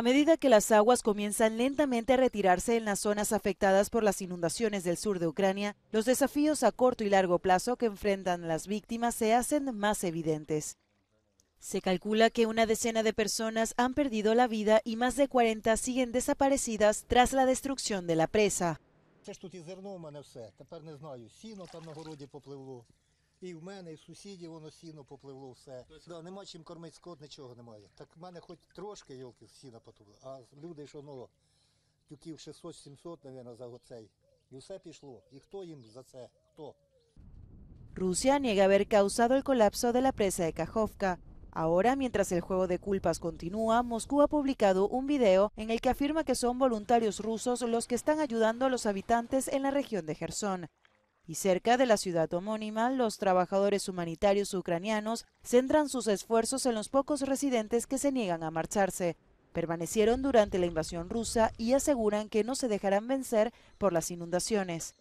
A medida que las aguas comienzan lentamente a retirarse en las zonas afectadas por las inundaciones del sur de Ucrania, los desafíos a corto y largo plazo que enfrentan las víctimas se hacen más evidentes. Se calcula que una decena de personas han perdido la vida y más de 40 siguen desaparecidas tras la destrucción de la presa. Rusia niega haber causado el colapso de la presa de Kajovka. Ahora, mientras el juego de culpas continúa, Moscú ha publicado un video en el que afirma que son voluntarios rusos los que están ayudando a los habitantes en la región de Gerson y cerca de la ciudad homónima, los trabajadores humanitarios ucranianos centran sus esfuerzos en los pocos residentes que se niegan a marcharse. Permanecieron durante la invasión rusa y aseguran que no se dejarán vencer por las inundaciones.